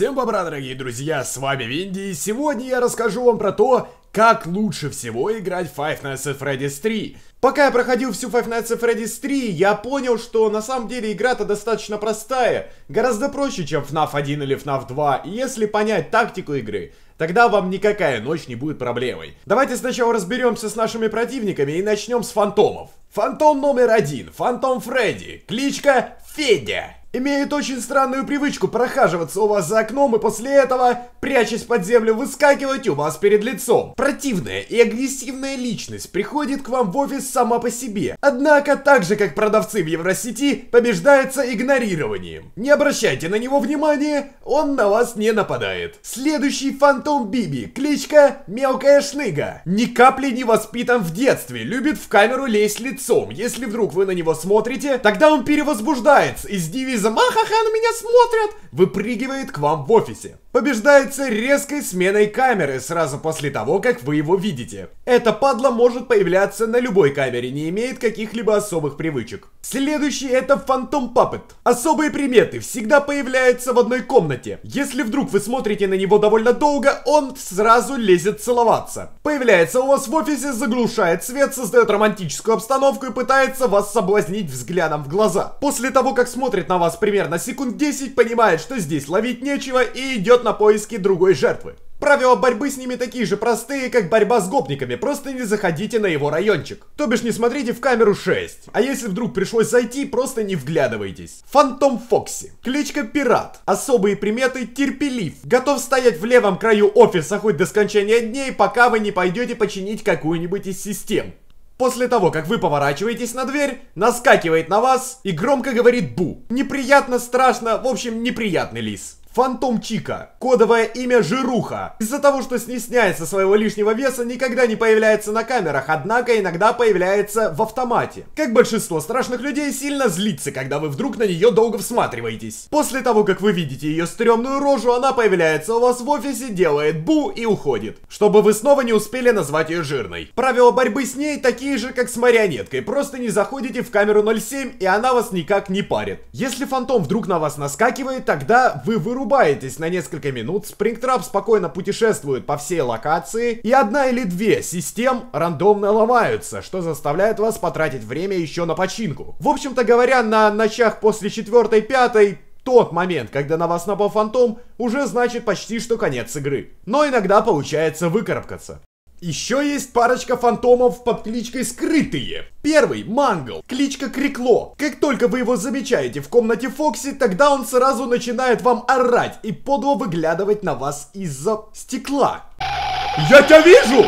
Всем бобра, дорогие друзья, с вами Винди, и сегодня я расскажу вам про то, как лучше всего играть в Five Nights at Freddy's 3. Пока я проходил всю Five Nights at Freddy's 3, я понял, что на самом деле игра-то достаточно простая, гораздо проще, чем FNAF 1 или FNAF 2, и если понять тактику игры, тогда вам никакая ночь не будет проблемой. Давайте сначала разберемся с нашими противниками и начнем с фантомов. Фантом номер один, Фантом Фредди, кличка Федя имеет очень странную привычку прохаживаться у вас за окном и после этого, прячась под землю, выскакивать у вас перед лицом. Противная и агрессивная личность приходит к вам в офис сама по себе. Однако, так же как продавцы в Евросети, побеждается игнорированием. Не обращайте на него внимания, он на вас не нападает. Следующий фантом Биби, кличка Мелкая Шныга. Ни капли не воспитан в детстве, любит в камеру лезть лицом. Если вдруг вы на него смотрите, тогда он перевозбуждается и с Лиза, махаха, на меня смотрят, выпрыгивает к вам в офисе побеждается резкой сменой камеры сразу после того, как вы его видите. Это падла может появляться на любой камере, не имеет каких-либо особых привычек. Следующий это Фантом Папет. Особые приметы всегда появляются в одной комнате. Если вдруг вы смотрите на него довольно долго, он сразу лезет целоваться. Появляется у вас в офисе, заглушает свет, создает романтическую обстановку и пытается вас соблазнить взглядом в глаза. После того, как смотрит на вас примерно секунд 10, понимает, что здесь ловить нечего и идет идет на поиски другой жертвы. Правила борьбы с ними такие же простые, как борьба с гопниками, просто не заходите на его райончик. То бишь не смотрите в камеру 6. А если вдруг пришлось зайти, просто не вглядывайтесь. Фантом Фокси. Кличка Пират. Особые приметы терпелив. Готов стоять в левом краю офиса хоть до скончания дней, пока вы не пойдете починить какую-нибудь из систем. После того, как вы поворачиваетесь на дверь, наскакивает на вас и громко говорит «бу». Неприятно, страшно, в общем, неприятный лис. Фантом Чика. Кодовое имя Жируха. Из-за того, что не сняется своего лишнего веса, никогда не появляется на камерах, однако иногда появляется в автомате. Как большинство страшных людей, сильно злится, когда вы вдруг на нее долго всматриваетесь. После того, как вы видите ее стрёмную рожу, она появляется у вас в офисе, делает бу и уходит. Чтобы вы снова не успели назвать ее жирной. Правила борьбы с ней такие же, как с марионеткой. Просто не заходите в камеру 07, и она вас никак не парит. Если фантом вдруг на вас наскакивает, тогда вы вырубаете врубаетесь на несколько минут, Спрингтрап спокойно путешествует по всей локации, и одна или две систем рандомно ломаются, что заставляет вас потратить время еще на починку. В общем-то говоря, на ночах после четвертой, пятой, тот момент, когда на вас напал фантом, уже значит почти что конец игры. Но иногда получается выкарабкаться. Еще есть парочка фантомов под кличкой Скрытые. Первый, Мангл, кличка Крикло. Как только вы его замечаете в комнате Фокси, тогда он сразу начинает вам орать и подло выглядывать на вас из-за стекла. Я тебя вижу!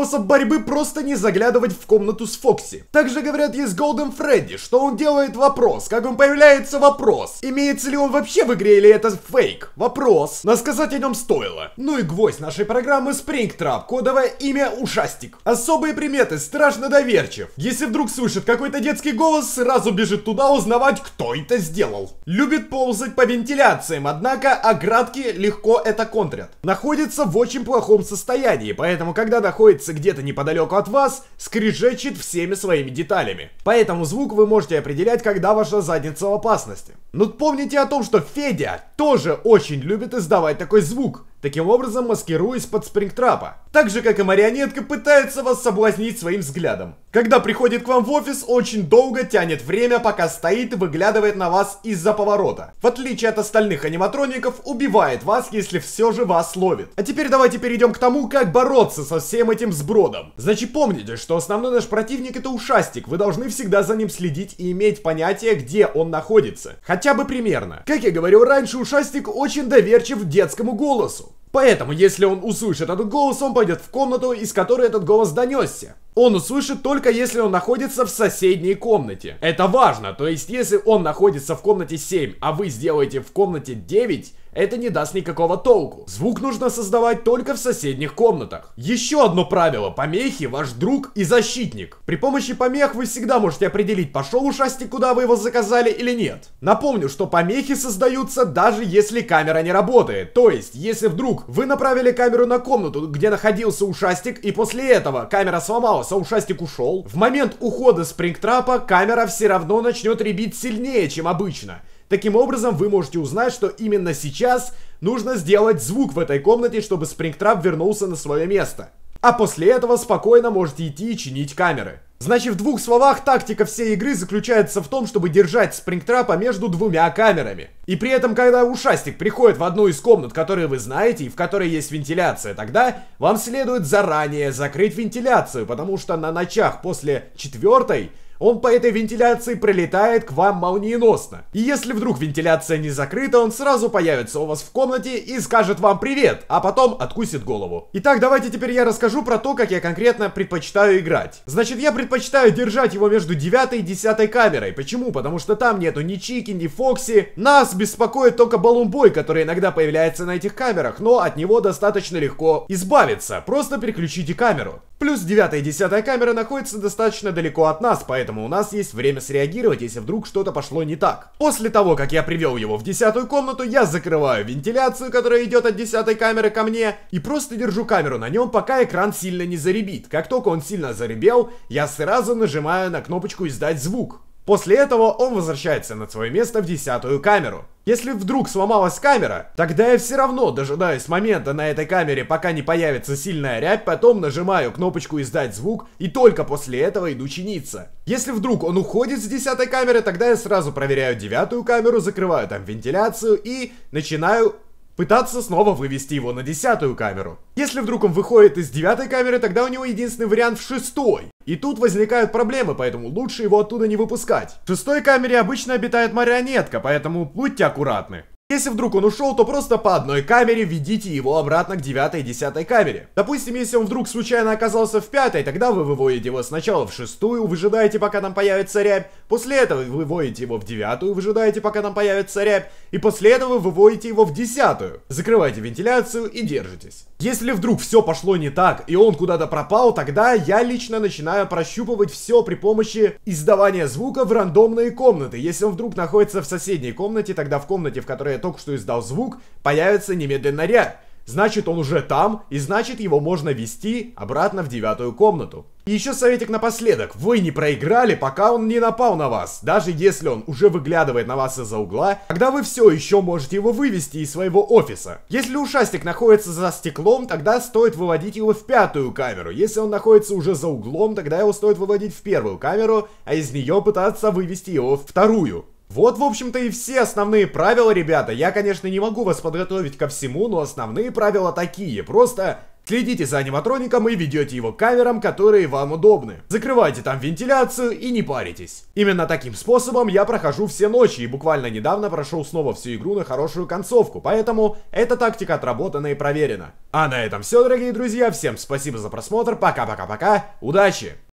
способ борьбы просто не заглядывать в комнату с Фокси. Также говорят есть Голден Фредди, что он делает вопрос, как он появляется вопрос. Имеется ли он вообще в игре или это фейк? Вопрос. Но сказать о нем стоило. Ну и гвоздь нашей программы Спрингтрап, кодовое имя Ушастик. Особые приметы, страшно доверчив. Если вдруг слышит какой-то детский голос, сразу бежит туда узнавать, кто это сделал. Любит ползать по вентиляциям, однако оградки легко это контрят. Находится в очень плохом состоянии, поэтому когда находится находится где-то неподалеку от вас, скрижечит всеми своими деталями. Поэтому звук вы можете определять, когда ваша задница в опасности. Но ну, помните о том, что Федя тоже очень любит издавать такой звук таким образом маскируясь под спрингтрапа. Так же, как и марионетка пытается вас соблазнить своим взглядом. Когда приходит к вам в офис, очень долго тянет время, пока стоит и выглядывает на вас из-за поворота. В отличие от остальных аниматроников, убивает вас, если все же вас ловит. А теперь давайте перейдем к тому, как бороться со всем этим сбродом. Значит, помните, что основной наш противник это ушастик, вы должны всегда за ним следить и иметь понятие, где он находится. Хотя бы примерно. Как я говорил раньше, ушастик очень доверчив детскому голосу. Поэтому, если он услышит этот голос, он пойдет в комнату, из которой этот голос донесся. Он услышит только если он находится в соседней комнате. Это важно, то есть если он находится в комнате 7, а вы сделаете в комнате 9, это не даст никакого толку. Звук нужно создавать только в соседних комнатах. Еще одно правило. Помехи ваш друг и защитник. При помощи помех вы всегда можете определить, пошел ушастик, куда вы его заказали или нет. Напомню, что помехи создаются даже если камера не работает. То есть, если вдруг вы направили камеру на комнату, где находился ушастик, и после этого камера сломалась, а ушастик ушел, в момент ухода спрингтрапа камера все равно начнет ребить сильнее, чем обычно. Таким образом, вы можете узнать, что именно сейчас нужно сделать звук в этой комнате, чтобы спрингтрап вернулся на свое место. А после этого спокойно можете идти и чинить камеры. Значит, в двух словах, тактика всей игры заключается в том, чтобы держать спрингтрапа между двумя камерами. И при этом, когда ушастик приходит в одну из комнат, которые вы знаете, и в которой есть вентиляция, тогда вам следует заранее закрыть вентиляцию, потому что на ночах после четвертой он по этой вентиляции прилетает к вам молниеносно. И если вдруг вентиляция не закрыта, он сразу появится у вас в комнате и скажет вам привет, а потом откусит голову. Итак, давайте теперь я расскажу про то, как я конкретно предпочитаю играть. Значит, я предпочитаю держать его между 9 и 10 камерой. Почему? Потому что там нету ни Чики, ни Фокси. Нас беспокоит только Балумбой, который иногда появляется на этих камерах, но от него достаточно легко избавиться. Просто переключите камеру. Плюс девятая и десятая камеры находятся достаточно далеко от нас, поэтому у нас есть время среагировать, если вдруг что-то пошло не так. После того, как я привел его в десятую комнату, я закрываю вентиляцию, которая идет от десятой камеры ко мне, и просто держу камеру на нем, пока экран сильно не заребит. Как только он сильно заребел, я сразу нажимаю на кнопочку «Издать звук». После этого он возвращается на свое место в десятую камеру. Если вдруг сломалась камера, тогда я все равно дожидаюсь момента на этой камере, пока не появится сильная рябь, потом нажимаю кнопочку «Издать звук» и только после этого иду чиниться. Если вдруг он уходит с десятой камеры, тогда я сразу проверяю девятую камеру, закрываю там вентиляцию и начинаю пытаться снова вывести его на десятую камеру. Если вдруг он выходит из девятой камеры, тогда у него единственный вариант в шестой. И тут возникают проблемы, поэтому лучше его оттуда не выпускать. В шестой камере обычно обитает марионетка, поэтому будьте аккуратны. Если вдруг он ушел, то просто по одной камере введите его обратно к девятой и десятой камере. Допустим, если он вдруг случайно оказался в пятой, тогда вы выводите его сначала в шестую, выжидаете, пока там появится рябь. После этого вы выводите его в девятую, выжидаете, пока там появится рябь. И после этого вы выводите его в десятую. Закрываете вентиляцию и держитесь. Если вдруг все пошло не так, и он куда-то пропал, тогда я лично начинаю прощупывать все при помощи издавания звука в рандомные комнаты. Если он вдруг находится в соседней комнате, тогда в комнате, в которой только что издал звук, появится немедленно ряд. Значит, он уже там, и значит, его можно вести обратно в девятую комнату. И еще советик напоследок. Вы не проиграли, пока он не напал на вас. Даже если он уже выглядывает на вас из-за угла, тогда вы все еще можете его вывести из своего офиса. Если ушастик находится за стеклом, тогда стоит выводить его в пятую камеру. Если он находится уже за углом, тогда его стоит выводить в первую камеру, а из нее пытаться вывести его в вторую. Вот, в общем-то, и все основные правила, ребята. Я, конечно, не могу вас подготовить ко всему, но основные правила такие. Просто Следите за аниматроником и ведете его камерам, которые вам удобны. Закрывайте там вентиляцию и не паритесь. Именно таким способом я прохожу все ночи и буквально недавно прошел снова всю игру на хорошую концовку, поэтому эта тактика отработана и проверена. А на этом все, дорогие друзья, всем спасибо за просмотр, пока-пока-пока, удачи!